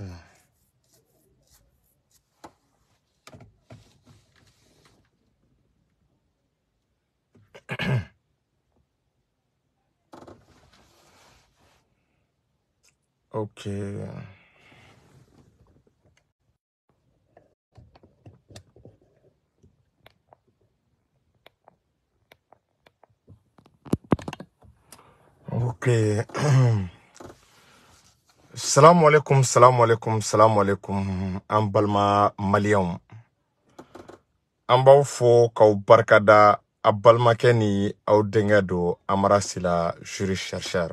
예. 오케이. 오케이. salamu alaikum salamu alaikum salamu alaikum an balima maliyɛnw an b'aw fo k'aw barikada a balimakɛ ni aw denkɛ don amarasi la juri chercheur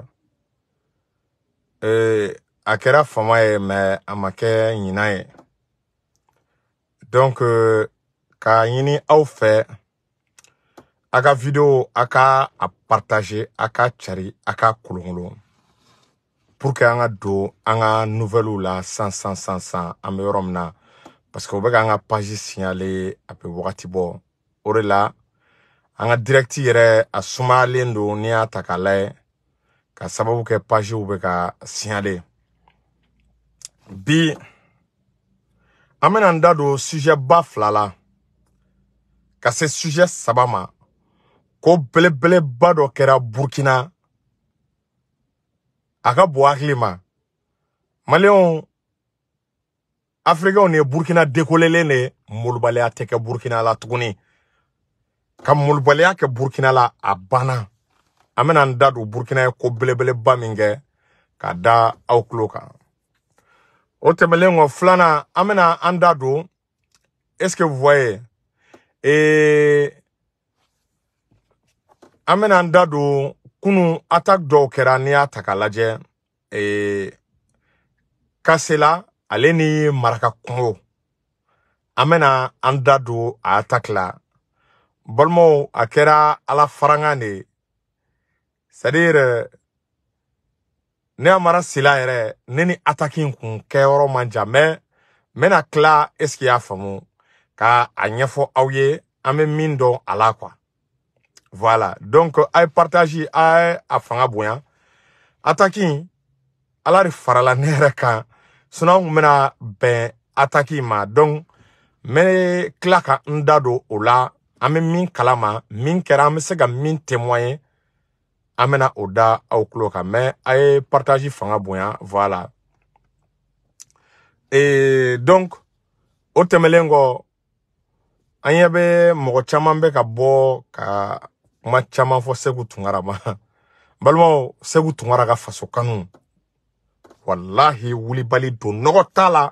ee a kɛra fama ye mɛ a ma kɛ ɲinan ye donc k'a ɲini aw fɛ a ka video a ka a partage a ka cari a ka kolonkolon pour que an ka don an ka nouvɛliw la san san san san an bɛ yɔrɔ min na parce que u bɛ ka an ka paji siɲale a bɛ wagati bɔ o de la an ka direct yɛrɛ a sumayalen don n'i y'a ta k'a layɛ ka sababu kɛ pajiw bɛ ka siɲale bi an bɛna an da don sujet ba fila la ka se sujet saba ma ko belebeleba dɔ kɛra burukina a ka bon hakili ma maliyɛnw afirikɛnw ni ye burukina dekolelen de molobaliya tɛ kɛ burukina la tuguni ka molobaliya kɛ burukina la a banna an bɛna an da don burukina ye ko belebeleba min kɛ k'a da aw tulo kan o tɛmɛlen kɔ filanan an bɛna an da don est-ce que vous voyez ee an bɛna an da don kunu attaque dɔw kɛra n'i y'a ta k'a lajɛ ee kasela ale ni maraka kungo an bɛna an da don a attaque la balimaw a kɛra ala farankan de ye c'est à dire ne ya mara sila yɛrɛ ne ni attaque in kun kɛyɔrɔ man jan mais n bɛna tila est ce que i y'a faamu ka a ɲɛfɔ aw ye an bɛ min dɔn a la quoi. voilà donc a ye partage a ye a fanga bonya ataki ala de farala ne yɛrɛ kan sinɔn kun bɛna bɛn ataki ma donc n bɛ tila ka n da don o la an bɛ min kalama min kɛra an bɛ se ka min témoigner an bɛna o da aw tulo kan mais a ye partage fanga bonya voilà et donc o tɛmɛlen kɔ an ɲɛ bɛ mɔgɔ caman bɛ ka bɔ ka kuma caman fɔ segu tungara ma n balimaw segu tungara ka faso kanu walahi wulibali don nɔgɔ t'a la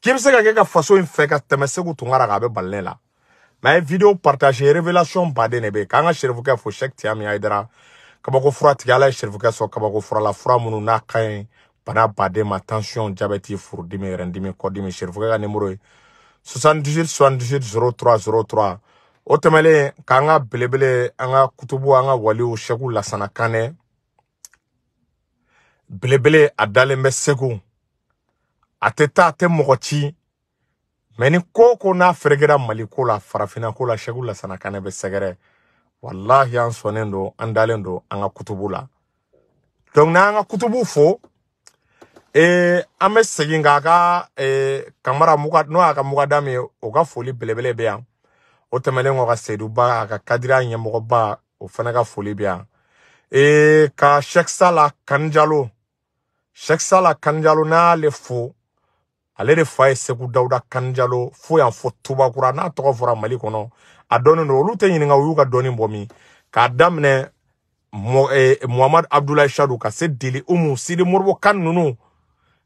k'i bɛ se ka kɛ ka faso in fɛ ka tɛmɛ segu tungara kan a bɛ balilɛ la mɛ a ye video partage révélation baden de bɛ yen k'an ka sɛrifukɛ fo sɛki tiya min ayidara kabako fura tigi ala ye sɛrifukɛ sɔrɔ kabako fura la fura minnu n'a ka ɲi bana baden ma tension jabɛti furudimi yɛrɛdimi kɔdimi sɛrifukɛ ka nimoro ye soixante dix huit soixante dix huit zero trois zero trois o tɛmɛlen k'an ka belebele an ka kutubu an ka waliw segu lasana kanɛ belebele a dalen bɛ segu a tɛ taa a tɛ mɔgɔ ci mɛ ni ko ko n'a feregera mali ko la farafina ko la segu lasana kanɛ bɛ sɛgɛrɛ wallahi an sɔnnen don an dalen don an ka kutubu la donc n'an ka kutubu fo eh, an bɛ segin k'a ka eh, kamara muga n'o y'a ka mugadamu ye o ka foli belebele bɛ yan Otemene mwen wakasey du ba, akakadriya nye mwen wakba, wafenega fulibyan. E, ka shek sala kanjalo, shek sala kanjalo na ale fo, ale de faye sekou da wada kanjalo, fo yan fo tuba kura, natokofura mali kono. Adoneno, lute yin nga wuyo kadonin bwomi, ka adamne, Mwamad e, Abdullay Shadou ka se dili umu, si di mwen mwen kan nunu,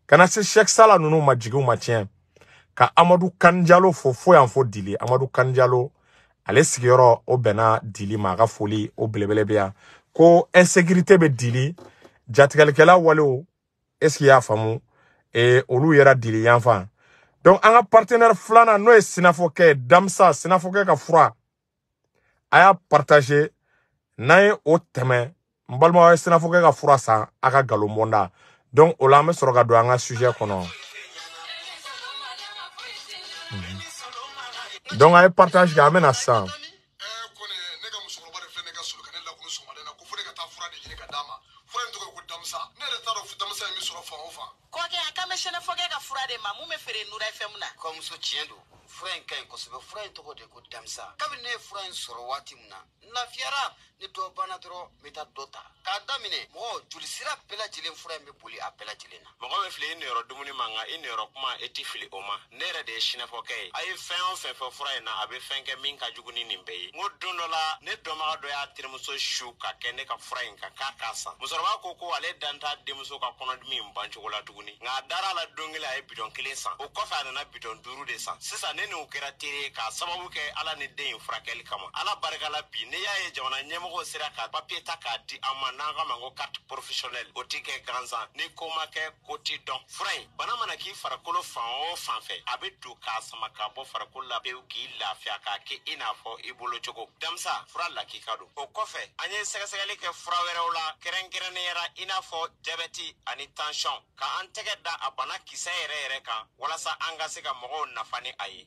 kana se shek sala nunu majigyo matyen. ka amadu kanjalo fo fo yan fo dili amadu kanjalo ale sigiyɔrɔ o bɛnna dili ma a ka foli o belebele bɛ yan ko insécurité bɛ dili jatigalikɛla walew est ce que y'a faamu e, olu yɛrɛ dili yanfan donc an ka partenaire filanan n'o ye sinafɔkɛ damsa sinafɔkɛ ka fura a y'a partage n'an ye o tɛmɛ n balimaw ye sinafɔkɛ ka fura san a ka galon bɔnda donc o la an bɛ sɔrɔ ka don an ka sujet kɔnɔ. Dɔnku a ye partage que an bɛna sisan. kɔkɛ a kan de fura in ka ɲi kosɛbɛ fura in tɔgɔ de ko damisa kabini ne ye fura in sɔrɔ waati min na n lafiyara ni dɔ banna dɔrɔn n bɛ taa dɔ ta k'a daminɛ mɔgɔ jolisira bɛɛ lajɛlen fura in bɛ boli a bɛɛ lajɛlen na mɔgɔ bɛ fili i niyɔrɔ dumuni man kan i niyɔrɔ kuma i tɛ fili o ma ne yɛrɛ de ye sinafɔkɛ ye a ye fɛn o fɛn fɔ fura in na a bɛ fɛn kɛ min ka jugu ni nin bɛɛ ye n ko don dɔ la ne dɔnbaga dɔ y'a terimuso su ka kɛ ne ka fura in kan k'a k'a san musokɔrɔba ko ko ale dan t'a denmuso ka kɔnɔdimi in bancogo la tuguni nka a dar'a la don kelen a ye bidɔn kelen san o kɔfɛ a nana bidɔn duuru de san sisan ne ni o kɛra tere k'a sababu kɛ ala ni den ye furakɛli kama ala barikala bi ne y'a ye jamana ɲɛmɔgɔ sera ka papiye ta k'a di an ma n'an ka ma ko carte professionnel o ti kɛ gansan ni koma kɛ ko ti dɔn fura bana mana k'i farikolo fan o fan fɛ a be don k'a sama k'a bɔ farikolo la pewu k'i lafiya k'a kɛ i n'a fɔ i bolo cogo denmisa fura lakika don o kɔfɛ an ye sɛgɛsɛgɛli kɛ fura wɛrɛw la kɛrɛnkɛrɛnnenyara i n'a fɔ jabɛti ani tansiyɔn ka an tɛgɛ da a bana kisɛ yɛrɛ yɛrɛ kan walasa an ka se ka mɔgɔw nafa ni a ye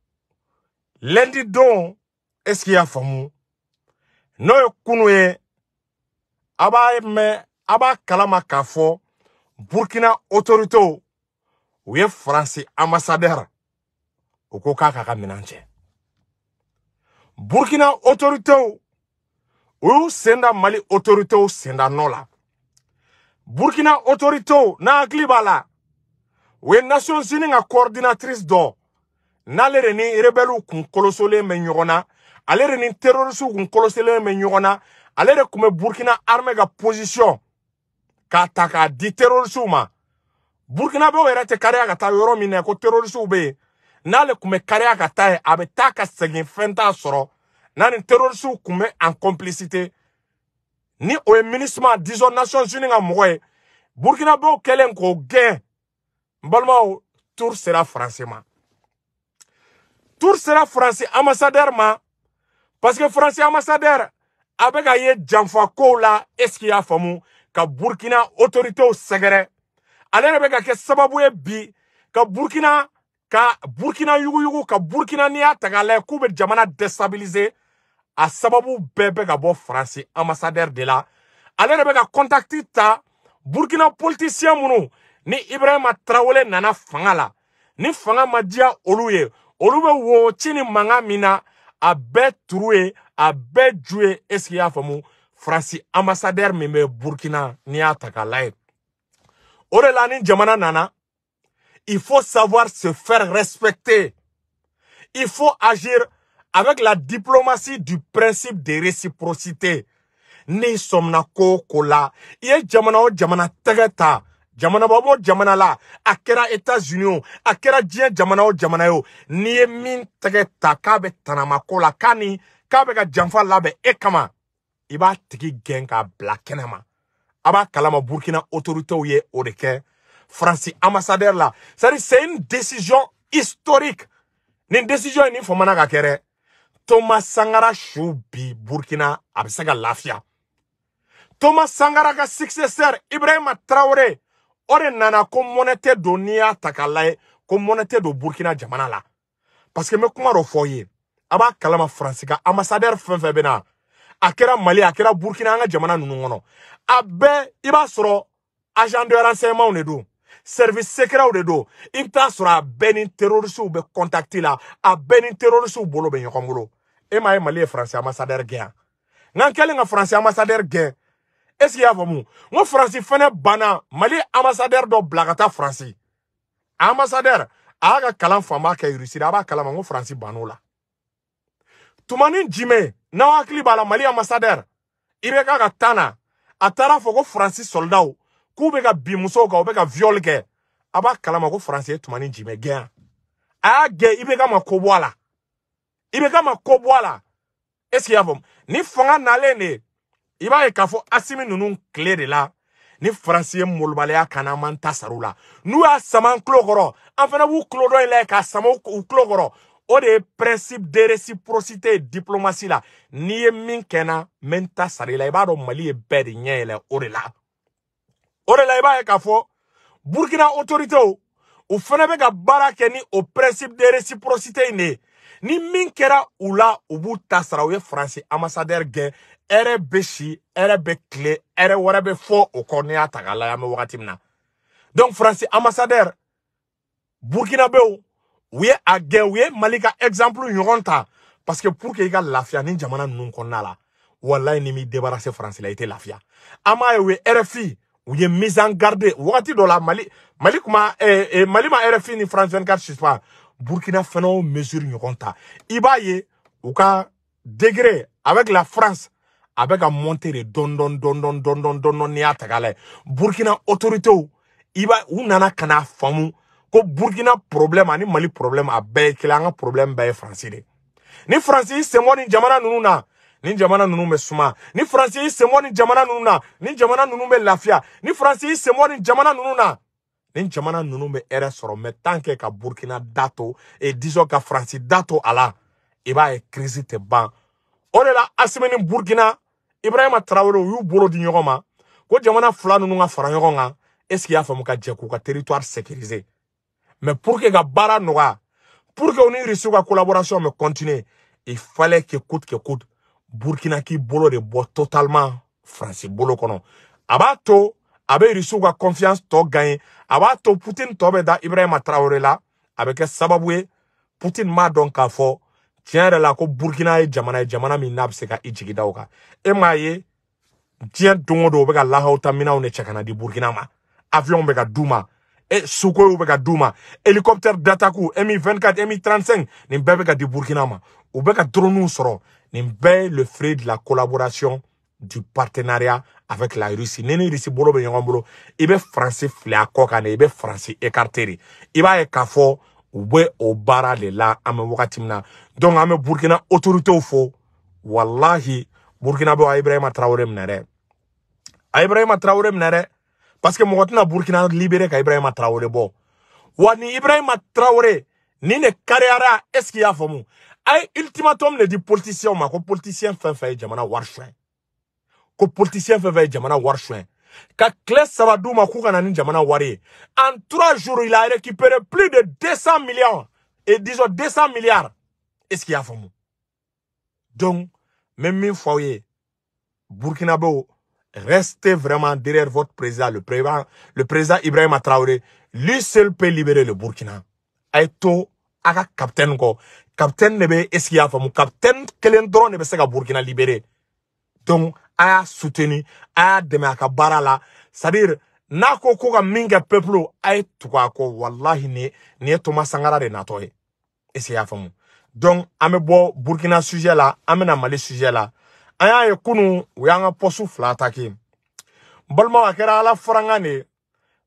lendi don eske y'a faamu n'o ye kunu ye a b'a mɛn a b'a kalama k'a fɔ burkina otoritew u ye faransi amasadɛri u ko k'a k'a ka minɛn cɛ burkina otoritew u y'u sen da mali otoritew sen da nɔ la burkina otoritew n'a hakili b'a la u ye nations unis ka coordinatrice dɔ n'ale de ni rebɛliw kun kolosolen bɛ ɲɔgɔn na ale de ni terorisiw kun koloselen bɛ ɲɔgɔn na ale de kun bɛ burukina arme ka posisiyɔn k'a ta k'a di terorisiw ma burukinabew yɛrɛ tɛ kariya ka taa yɔrɔ min na ko terorisiw bɛ yen n'ale kun bɛ kariya ka taa yen a bɛ taa ka segin fɛn t'a sɔrɔ n'a ni terorisiw kun bɛ en complicité ni o ye minisma disons nations unies ka mɔgɔ ye burukinabew kɛlen k'o gɛn n balimaw tour sera faransi ma. retour sera faransi ambassadɛr ma parce que faransi ambassadɛr a bɛ ka ye janfa kow la est ce que y'a faamu ka burkina autoritéw sɛgɛrɛ ale yɛrɛ bɛ ka kɛ sababu ye bi ka burkina ka burkina yuguyugu ka burkina n'i y'a ta k'a lajɛ k'u bɛ jamana destabiliser a sababu bɛɛ bɛ ka bɔ faransi ambassadɛr de la ale yɛrɛ bɛ ka kɔntakiti ta burkina politisiyɛn minnu ni ibrahima tarawele nana fanga la ni fanga ma diya olu ye olu bɛ wo ci manga mina min a bɛɛ turu a bɛɛ frasi ambassadeur esike y'a faamu faransi ambassadɛri min bɛ burukina n'i ataka ta Ore la ni jamana nana il faut savoir se faire respecter il faut agir avec la diplomatie du principe de réciprocité n'i som ko o la ye jamana o jamana tɛgɛ ta jamanaba o jamana la a kɛra etats-unis o a kɛra diɲɛ jamana o jamana ye o n'i ye min tɛgɛ ta k'a bɛ tanamako la k'a ni k'a bɛ ka janfa labɛn e kama i b'a tigi gɛn k'a bila kɛnɛma a b'a kalama burkina autoritéw ye o de kɛ faransi ambassadeur la c'est à dire c'est une décision historique nin décision ye nin famana ka kɛ dɛ toma sangara su bi burkina a bɛ se ka lafiya toma sangara ka successeur ibrahima traore o de nana ko mɔnɛ tɛ don n'i y'a ta k'a lajɛ ko mɔnɛ tɛ don burukina jamana la paseke n bɛ kuma dɔ fɔ aw ye a b'a kalama faransi ka ambassadeur fɛn fɛn bɛ na a kɛra mali a kɛra burukina an ka jamana ninnu kɔnɔ a bɛɛ i b'a sɔrɔ agent de renseignement de don service secret de don i bɛ taa sɔrɔ a bɛɛ ni terroriste bɛ contact la a bɛɛ ni terroriste bolo bɛ ɲɔgɔn bolo e m'a ye mali ye faransi ambassadeur gɛn wa n'an kɛlen ka faransi ambassadeur gɛn est-ce que y'a faamu n ko faransi fɛnɛ banna mali ambassadeur dɔ bila ka taa faransi ambassadeur a y'a ka kalan fanba kɛ irisi la a b'a kalama n ko faransi bann'o la tumani jumɛn n'aw hakili b'a la mali ambassadeur i bɛ k'a ka tan na a taara fɔ ko faransi soldaw k'u bɛ ka bin musow kan u bɛ ka viol kɛ a b'a kalama ko faransi ye tumani jumɛn gɛn a y'a gɛn i bɛ k'a ma ko bɔ a la i bɛ k'a ma ko bɔ a la est ce que y'a faamu ni fanga nalen de ye i b'a ye k'a fɔ asimi ninnu tile de la ni faransi ye molobaliya kan na an man ta sara u la n'u y'a sama an tulo kɔrɔ an fana b'u tulo dɔ in layɛ k'a sama u tulo kɔrɔ o de ye principe de réciprocité ye diplomasi la n'i ye min kɛ n na n bɛ n ta sara i la i b'a dɔn mali ye bɛɛ de ɲɛ yɛlɛ o de la o de la i b'a ye k'a fɔ burukina autoritéw u fana bɛ ka baara kɛ ni o principe de réciprocité in de ye ni min kɛra u la u b'u ta sara u ye faransi ambassadeur gɛn Ere Beshi, Ere Bekle, Ere tile hɛrɛ wɛrɛ bɛ y'a donc France, ambassadeur Burkina beu we a gɛn exemple parce que pour que i ka lafiya jamana la n'i m'i débarrasser faransi la i lafia ama ye rfi ou ye mise en garde wagati dɔ la mali mali ma eh, eh, mali ma rfi ni france 24 pas burkina fana mesure ɲɔgɔn Ibaye ou ka degré avec la france a bɛ ka monte de dɔndɔn dɔndɔn dɔndɔn dɔndɔn n'i y'a ta k'a lajɛ burukina otoritew i b'a u nana ka n'a faamu ko burukina problème ani mali problème a bɛɛ ye kelen an ka problème bɛɛ ye faransi de ni faransi y'i senbɔ nin jamana ninnu na ni jamana ninnu bɛ suma ni faransi y'i senbɔ nin jamana ninnu na ni jamana ninnu bɛ lafiya ni faransi y'i senbɔ nin jamana ninnu na ni jamana ninnu bɛ hɛrɛ sɔrɔ mɛ tant que ka burukina da to et disons ka faransi da to a la i b'a ye kirisi tɛ ban o la asimi Burkina, ibrahima Traoré y'u bolo di nyoroma, jamana fara ɲɔgɔn kan que y'a faamu ka djeku ka territoire sécurisé, mais pour que ga bara nɔgɔya pour que on ni collaboration me continuer il fallait que coûte que coûte Burkina k'i bolo de totalement français, bolo kono. Abato, b'a confiance to gagner abato to putin tɔ da ibrahima Traoré la a putin m'a donc k'a tiens la ko burkina et jamana et jamana mi n'a bɛ se ka i jigi e di Burkinama. ma avion bɛ ka d'u ma e Suko bɛ d'u hélicoptère d'attaque mi 24 mi 35 ni di Burkinama. ma u bɛ ka le fruit de la collaboration du partenariat avec la Russie Nene ici bolo bɛ bolo Ibe français France fili a Ibe français écarté. u bɛ o baara de la an bɛ wagati min na donc an bɛ burukina autoritew fo walahi burukina bɛ ibrahima tarawele minɛ dɛ a ibrahima tarawele minɛ dɛ parce que mɔgɔ tɛna burukina libéré ka ibrahima tarawele bɔ wa ni ibrahima tarawele nin de kariyara est ce que i y'a faamu a ye ultimatum de di politisiyɛnw ma ko politisiyɛn fɛn fɛn ye jamana wari suɲɛ ko politisiyɛn fɛn fɛn ye jamana wari suɲɛ en trois jours il a récupéré plus de 200 millions et disons 200 milliards est-ce qu'il y a donc même une fois, Burkina Faso, restez vraiment derrière votre président le président Ibrahim président traoré lui seul peut libérer le burkina a ye to capitaine capitaine est-ce qu'il y a faamu capitaine quel endroit est-ce burkina libéré donc a y'a soutenu a y'a dɛmɛ a ka baara la c'est à dire n'a ko ko ka min kɛ peuple a ye tugu a kɔ walahi nin nin ye toma sangara de natɔ ye est ce que i y'a faamu donc an bɛ bɔ burukina sujet la an bɛ na mali sujet la an y'a ye kunun u y'an ka pɔsu fila atake n balimaw a kɛra ala farankan de ye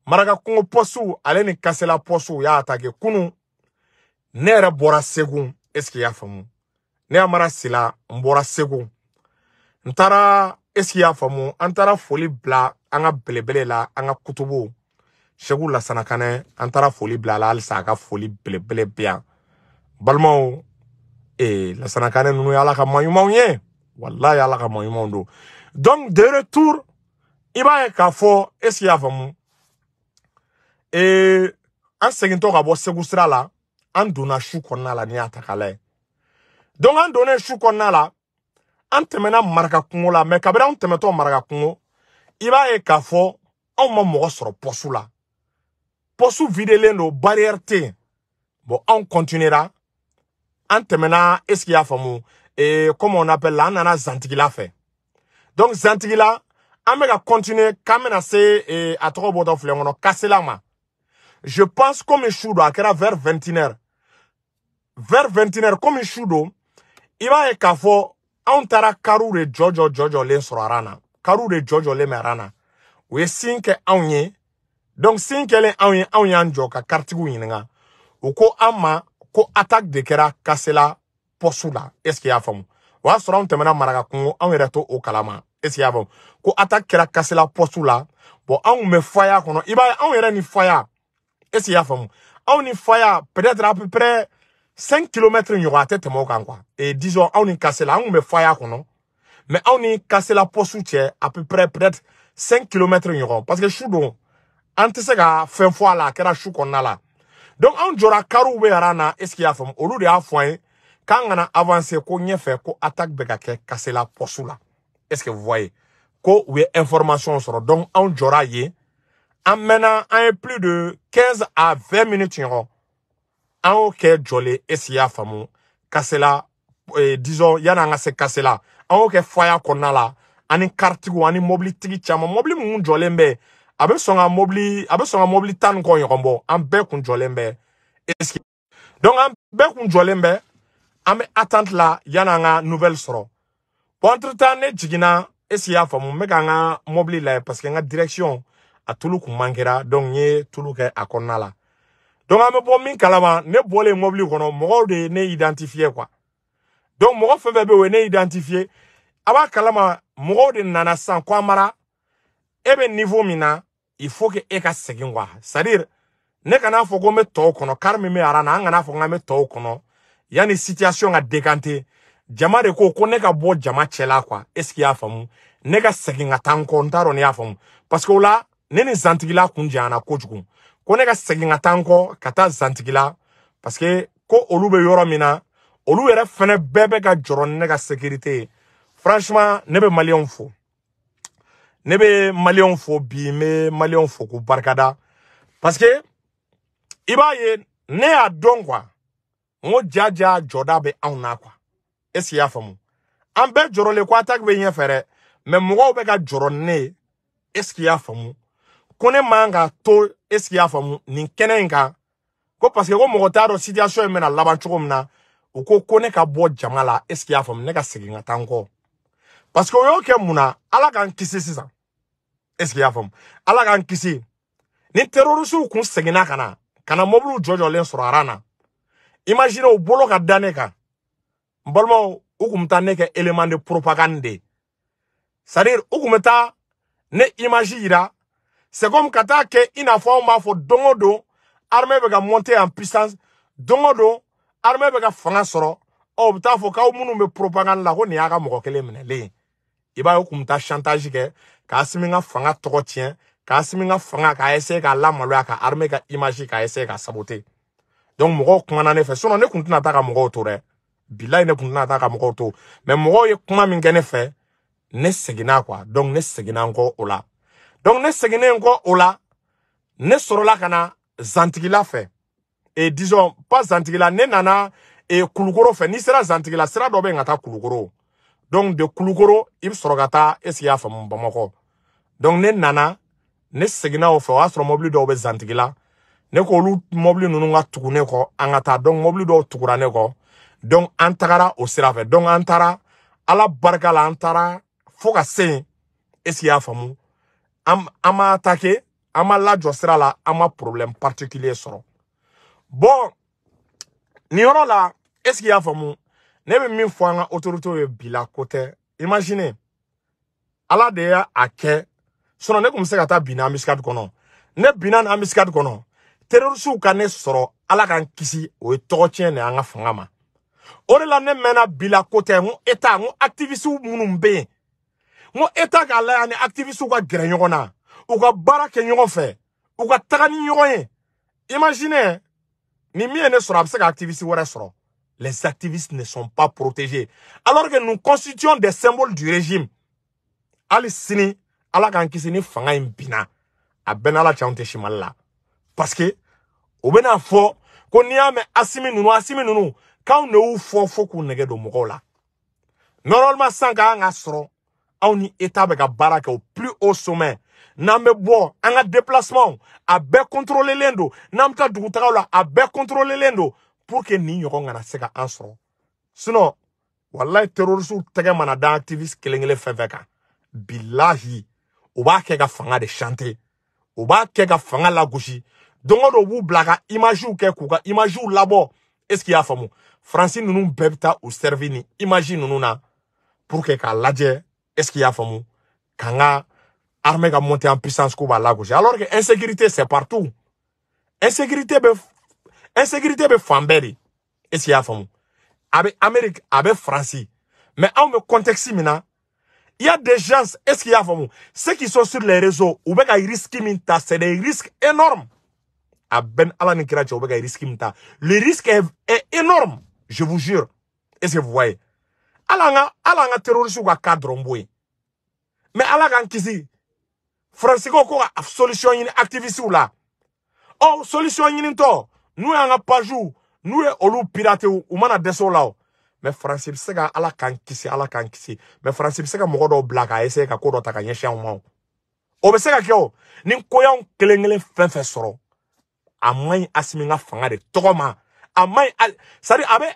maraka kungo pɔsu ale ni kasela pɔsu u y'a atake kunun ne yɛrɛ bɔra segu est ce que i y'a faamu ne y'a mara sila n bɔra segu n taara eski y'a faamu an taara foli bila an ka belebele la an ka kutubu segu lasanakanɛ an taara foli bila la halisa a ka foli belebele bɛ yan balimaw ee lasanakanɛ ninnu ye ala ka maɲumanw ye walayi ala ka maɲumanw don donc de retour i b'a ye k'a fɔ eski y'a faamu ee an segintɔ ka bɔ segu sira la an donna su kɔnɔna la n'i y'a ta k'a lajɛ donc an donnen su kɔnɔna la an tɛmɛna maraka kungo la mɛ kabini anw tɛmɛtɔ maraka kungo i b'a ye k'a fɔ anw ma mɔgɔ sɔrɔ pɔsu la pɔsu videlen don barrière tɛ yen bon anw continuera an tɛmɛna est ce que i y'a faamu ee comme on appelle la an nana zantigila fɛ donc zantigila an bɛ ka continuer k'an bɛna se ee a tɔgɔ bɔtɔ filɛ n kɔnɔ kasela ma je pense comme su don a kɛra vers vingt une heure vers vingt une heure comme su don i b'a ye k'a fɔ anw taara kariw de jɔjɔ jɔjɔlen sɔrɔ aran na kariw de jɔjɔlen bɛ aran na u ye sin kɛ anw ye donc sin kɛlen anw ye anw y'an jɔ ka karitigiw ɲininka u ko an ma ko attaque de kɛra kasela pɔsu la est y'a faamu o y'a sɔrɔ anw tɛmɛna maraka kungo anw yɛrɛ to o kalama est y'a faamu ko attaque kɛra kasela pɔsu la bon anw bɛ faya kɔnɔ i b'a ye anw yɛrɛ ni faya est y'a faamu anw ni faya peut être peu près 5 km ɲɔgɔn a tɛ tɛmɛ o kan et disons aw ni kasela an kun bɛ faya kɔnɔ mais aw ni kasela poste cɛ à peu près peut-être 5 km ɲɔgɔn parce que su don an tɛ se ka fɛn fɔ a la a kɛra su kɔnɔna la donc anw jɔra kariw bɛ yaran na est ce que y'a faamu olu de y'a fɔ an ye k'an kana avancer ko ɲɛfɛ ko attaque bɛ ka kɛ kasela poste la est ce que vous voyez ko u ye information sɔrɔ donc anw jɔra yen an mɛnna an ye plus de 15 à 20 minutes ɲɔgɔn an y'o kɛ jɔlen esi y'a faamu kasela eh, disɔn yani an ka se kase la an y'o kɛ faya kɔnɔna la ani karitigiw ani mobilitigi caman mobili minnu jɔlen bɛ a bɛ sɔn ka mobili a bɛ sɔn ka mobili tan ni kɔ ɲɔgɔn bɔ an bɛɛ kun jɔlen bɛ eski donc an bɛɛ kun jɔlen bɛ an bɛ attente la yani an ka nouvelle sɔrɔ bon entre temps ne jiginna eski y'a faamu n bɛ ka n ka mobili lajɛ parce que n ka direction a tulu kun man kɛra donc n ye tulu kɛ a kɔnɔna la. donc an bɛ bɔ min kalama ne bɔlen mɔbili kɔnɔ mɔgɔw de ne identifier quoi donc mɔgɔ fɛn fɛn bɛ ne identifier a kalama mɔgɔw de nana san ko amara e eh niveau min il faut que e ka segin quoi c'est à dire ne kana fɔ ko n bɛ tɔw kɔnɔ kari min bɛ ara na an kana situation ka décanter jama de ko ko ka bɔ jama cɛla quoi est ce que i y'a faamu ne ka segin ka taa n ni y'a parce que o la ne ni zantigila kojugu Kone ka segi nga tanko, kata zantikila. Paske, ko olu be yoramina, olu ere fene bebe ka joron ne ka sekirite. Fransman, nebe maleon fo. Nebe maleon fo bime, maleon fo kou barkada. Paske, iba ye, ne adon kwa, mwo dja dja joda be anna kwa. Eski ya famou. Anbe joron le kwa tak be yon fere, men mwou be ka joron ne, eski ya famou. ko ne man k'a to esigi y'a faamu nin kɛnɛ in kan ko paseke ko mɔgɔ t'a dɔn situation in bɛna laban cogo min na u ko ko ne ka bɔ jama la esigi y'a faamu ne ka segin ka taa n kɔ paseke o y'o kɛ mun na ala k'an kisi sisan esigi y'a faamu ala k'an kisi ni terorisiw kun seginna ka na ka na mobiliw jɔjɔlen sɔrɔ aran na imagine u bolo ka da ne kan n balimaw u kun bɛ taa ne kɛ element de propagande de c'est à dire u kun bɛ taa ne image yira c'est comme ka taa kɛ i n'a fɔ anw b'a fɔ don o don armée bɛ ka monter en puissance don o don armée bɛ ka oh, fanga sɔrɔ ɔ u bɛ taa fɔ k'aw minnu bɛ propagande la ko nin y'a ka mɔgɔ kelen minɛlen ye i b'a ye u kun bɛ taa chantage kɛ k'asimi ka fanga tɔgɔ tiɲɛ k'asimi ka fanga k'a essayer k'a lamaloya ka armée ka image k'a essayer k'a saboter donc mɔgɔw kumana ne fɛ sinon ne kun tɛna taa ka mɔgɔw to dɛ bilayi ne kun tɛna taa ka mɔgɔw to mais mɔgɔw ye kuma min kɛ ne fɛ ne seginna quoi donc ne seginna n kɔ o oh la. donc ne seginen kɔ o la ne sɔrɔla ka na zantigila fɛ e disɔn pas zantigila ne nana e kulukoro fɛ n'i sera zantigila sira dɔ bɛ yen ka taa kulukoro donc de kulukoro i bɛ sɔrɔ ka taa est ce que i y'a faamu bamakɔ donc ne nana ne seginna o fɛ o y'a sɔrɔ mobili dɔw bɛ zantigila ne k'olu mobili ninnu ka tugu ne kɔ an ka taa donc mobili dɔw tugura ne kɔ donc an tagara o sira fɛ donc an taara ala barika la an taara fo ka se yen est ce que i y'a faamu. an ma atake an ma lajɔ sira la an ma problème particulier sɔrɔ bon nin yɔrɔ la est ce que i y'a faamu ne bɛ min fɔ an ka autorité ye bi la ko tɛ imagine ala de y'a kɛ sinon ne tun bɛ se ka taa bin na amisikadi kɔnɔ ne binna ni amisikadi kɔnɔ terorisiw ka ne sɔrɔ ala ka n kisi o ye tɔgɔcɛn de an ka fanga ma o de la ne mɛnna bi la ko tɛ n ko eta n ko activistes minnu bɛ yen mon état galère, ta k'a la yan ni activistes ka gɛrɛ ɲɔgɔn na u ka ni imaginez ni mien ne les activistes ne sont pas protégés alors que nous constituons des symboles du régime alisini sini ala k'an fanga imbina, binna a bɛɛ n'ala cɛ parce que au bɛna fɔ ko asimi ninnu asimi ninnu de fo normalement sans on ni eta bɛ ka baraque au plus haut sommet n'an bɛ un an déplacement a bien contrôler l'endo. n'an bɛ taa dugutagaw la a contrôler l'endo. pour que nin ɲɔgɔn kana se ka sinon voilà, terroriste tɛgɛ mana da activiste kelen kelen fɛn fɛn bilahi u b'a fanga de chanter ou b'a kɛ ka fanga la don o don u b'u bila ka imagine kɛ k'u est ce que a y'a faamu faransi nous bɛɛ bɛ taa u nous. na pour que k'a lajɛ est-ce qu'il y a famu? Quand armée qui a monté en puissance, la Alors que l'insécurité, c'est partout. Insécurité, be, insécurité, be Est-ce qu'il y a famu? Avec Amérique, avec France. Mais en me contexte, il y a des gens, est-ce qu'il y a famu? Ceux qui sont sur les réseaux, ou bien ils risquent, c'est des risques énormes. À ah, ben risquent, le risque est énorme. Je vous jure. Est-ce que vous voyez? ala an ka ala an ka terorisiw ka ka dɔrɔn bɔ yen mɛ ala k'an kisi faransikɛw ko ka solution ɲini activistw la ɔ oh, solution ɲinitɔ n'u y'an ka pajuw n'u ye olu pirate u mana dɛsɛ o la o mɛ faransi bɛ se ka ala k'an kisi ala k'an kisi mɛ faransi bɛ se ka mɔgɔ dɔw bila k'a essayer ka ko dɔ ta ka ɲɛsin anw ma o o bɛ se ka kɛ o ni koyanw kelen kelen fɛn fɛn sɔrɔ a man ɲi asimi ka fanga de tɔgɔ ma a man ɲi sadi a bɛ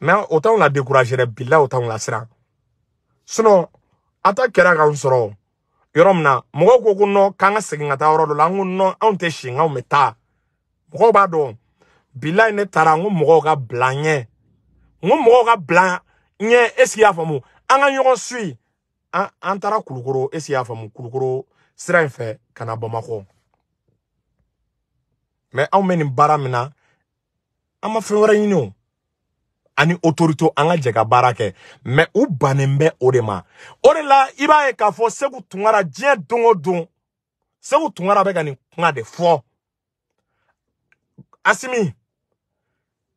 mɛ o t'anw la découragé dɛ bila o t'anw la siran sinɔn a ta kɛra k'anw sɔrɔ yɔrɔ min na mɔgɔw ko ko nɔ k'an ka segin ka taa yɔrɔ dɔ la an ko nɔ anw tɛ si anw bɛ taa mɔgɔw b'a dɔn bila ne taara n ko mɔgɔw ka bila n ɲɛ n ko mɔgɔw ka bila n ɲɛ esike y'a faamu an ka ɲɔgɔn suyi an an taara kulukoro esike y'a faamu kulukoro sira in fɛ ka na bamakɔ mɛ anw bɛ nin baara min na an ma fɛn wɛrɛ ɲini o ani autorité anga jeka barake me mais kɛ mɛ u bannen k'a o don segu de asimi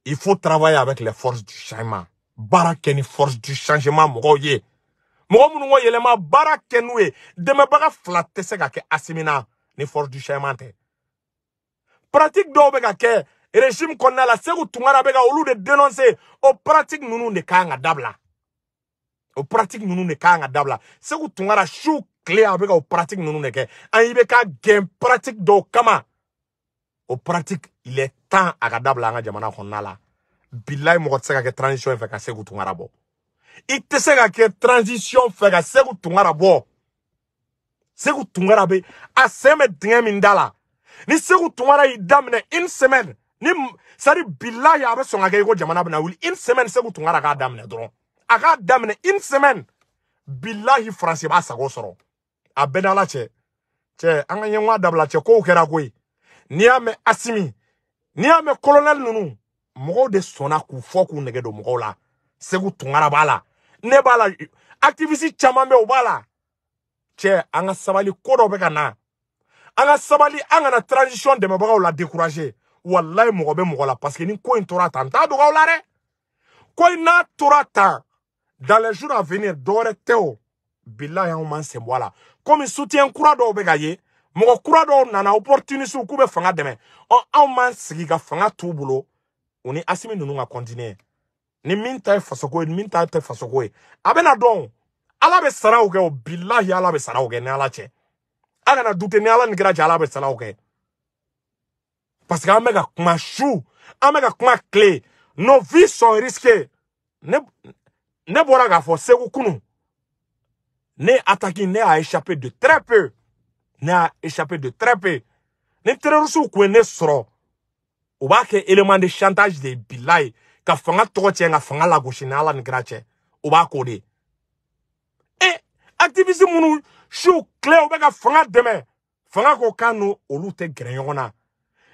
il faut travailler avec les forces du changement Barake ni force du changement mɔgɔw ye mɔgɔ minnu ko yɛlɛma baara kɛ n'u ye se ka ke asimina ni force du changement pratique do bɛ régime a la Seku Tunkara bɛ ka de dénoncer aux pratique nous de kan ka dabla. o pratique nous de kan ka dabla. Seku Tunkara chou tile a bɛ pratique nous de kɛ an y'i bɛ ka pratique kama o pratique il est temps à ka dabila an ka jamana kɔnɔna Bilay bilayi mɔgɔ transition fɛ ka Seku bo, bɔ Il te se ke transition fɛ ka Seku Tunkara bo. Segou Tunkara be a sen bɛ ni Seku Tunkara y'i damne une semaine ni sari bilahi abe songa sɔn ko jamana bɛna wuli une semaine ko tun k'a daminɛ dɔrɔn a k'a une semaine bilahi faransi b'a à a n'ala che che an ka dabla che ko kera n'i asimi n'i ame colonel nunu de sonaku k'u fɔ k'u Nebala don la bala tunkara ne bala activiste caman bɛ anga sabali ko do be la décourager walayi mɔgɔ bɛ mɔgɔ la paseke ni ko in tora tan n t'a dɔgɔ aw la dɛ ko in n'a tora tan dans les jours à venir dɔwɛrɛ tɛ o bilayi anw man sen bɔ a la komi soutien kura dɔw bɛ ka ye mɔgɔ kura dɔw nana opportuniste k'u bɛ fanga dɛmɛ ɔ anw man sigi ka fanga t'u bolo u ni asimi ninnu ka continuer ni min ta ye fasoko ye ni min ta tɛ fasoko ye a bɛna dɔn ala bɛ saraw kɛ o bilahi ala bɛ saraw kɛ ni ala cɛ an kana dute ni ala ni kira cɛ ala bɛ saraw kɛ Parce qu'an bɛ ka kuma su, an nos vies sont risquées. Ne, ne bora k'a Segu kunu, ne attaqué, ne a échappé de très peu. Ne a échappé de très peu. Ni terroriste ou ne sɔrɔ, Ou b'a élément de chantage de bilai. ka fanga tɔgɔ nga ka fanga la ni ala ni b'a de e activiste chou su tile u deme. ka fanga dɛmɛ fanga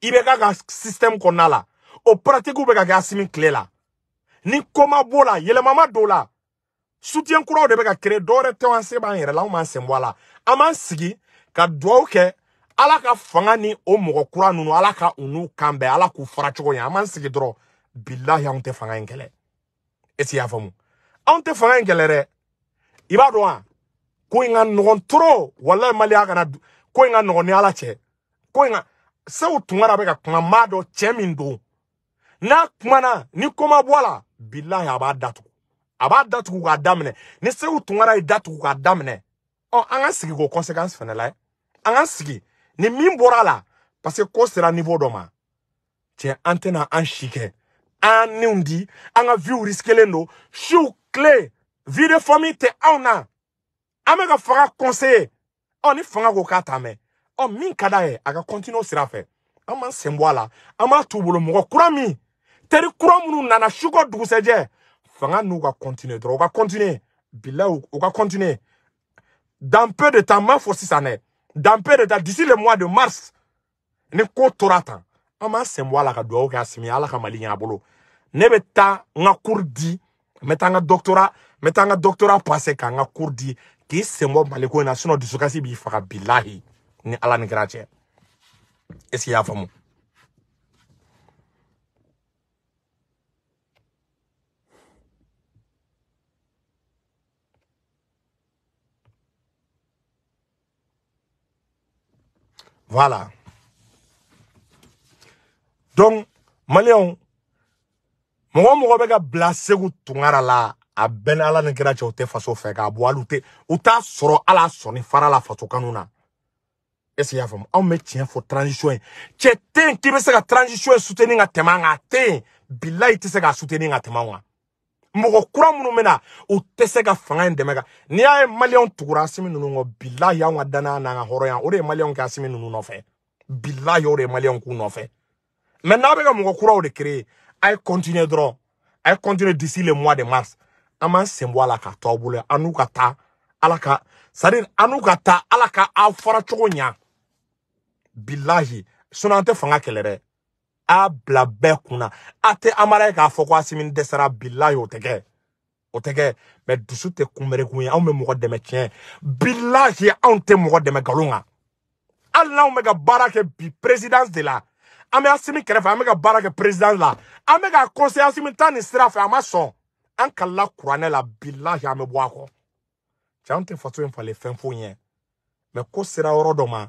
ibe k'a ka système kɔnɔna la o pratiques bɛ ka kɛ asimi tile la ni ko b'o la yɛlɛma do la soutien kuraw de bɛ ka créer dɔwɛrɛ tɛ an se b'an yɛrɛ la anw b'an sen bɔ a la an b'an sigi ka duwawu kɛ ala ka fanga ni o mɔgɔ kura ninnu ala ka u n'u kan bɛn ala k'u fara cogo ɲɛ an b'an sigi dɔrɔn bilahi anw tɛ fanga in kɛlɛ est y'a faamu anw tɛ fanga in kɛlɛ dɛ i b'a dɔn wa ko in ka nɔgɔn toro walayi maliyɛn kana ko in ka nɔgɔn ni ala cɛ ko in ka sew tunkara bɛ ka kuma maa dɔ cɛ min don n'a kumana ni ko ma bɔ a la bilahi a b'a datugu a b'a datugu k'a daminɛ ni sew tunkara ye datugu k'a daminɛ ɔ an ka sigi ko conséquence fɛnɛ layɛ an ka sigi ni min bɔra a la parce que ko sera niveau dɔ ma cɛ an tɛna an si kɛ an niw di an ka viw riskelen don siw kile vie de famille tɛ anw na an bɛ ka faga conseiller ɔ ni fanga ko k'a ta mɛn On min kadae, aka continue sirafe. Ama semwala, ama sira fɛ teri nana su fanga n'u continue droga continue. u ka kɔntiniye bilayi ka dans peu de temps ma force dans peu de temps d'ici le mois de mars ne ko tora tan an b'an sen bɔ ala ka mali bolo ne bɛ taa kurdi, metanga cours di ka doctorat k'i maliko b'i faka bilahi ni ala ni kira cɛ est i y'a faamu voilà donc maliyɛnw mɔgɔ mɔgɔ bɛ ka bila segu tunkara la a bɛɛ ni ala ni kira cɛ u tɛ faso fɛ k'a bɔ hali u tɛ u t'a sɔrɔ ala sɔnni fara la faso kanu na est-ce y'a faamu anw bɛ tiɲɛ fɔ transition ye cɛ tɛ yen k'i bɛ se ka transition in soutenir ka tɛmɛ an kan a tɛ yen bilayi i tɛ se k'a soutenir ka tɛmɛ anw kan mɔgɔ kura minnu bɛ na u tɛ se ka fanga in dɛmɛ kan n'i y'a ye maliyɛnw tugura asimi ninnu kɔ bilayi anw ka danaya n'an ka hɔrɔnya o de ye maliyɛnw kɛ asimi ninnu nɔfɛ bilayi o de ye maliyɛnw k'u nɔfɛ mɛ n'a bɛ ka mɔgɔ kuraw de créer a ye continuer dɔrɔn a ye continuer d'ici le mois de mars an b'an sen bɔ a la k'a to aw bolo yan an n'u ka taa ala ka c'est à dire an n'u ka taa ala ka aw fara cogo ɲa bilahi an tɛ fanga kɛlɛ dɛ a bila bɛɛ kunna a tɛ amara ye k'a fɔ ko asimini dɛsɛra bilahi o tɛ kɛ o tɛ kɛ mɛ dusu tɛ kunbɛrekun ye anw bɛ mɔgɔ dɛmɛ tiɲɛ bilahi anw tɛ mɔgɔ dɛmɛ nkalon kan hali n'anw bɛ ka baara kɛ bi presidance de la an bɛ asimi kɛrɛfɛ an bɛ ka baara kɛ presidence la an bɛ ka conseil asimi taa nin sira fɛ a ma sɔn an kalila kuranɛ la bilahi an bɛ bɔ a kɔ cɛ anw tɛ faso in falen fɛn foyi ɲɛ mɛ ko sera yɔrɔ dɔ ma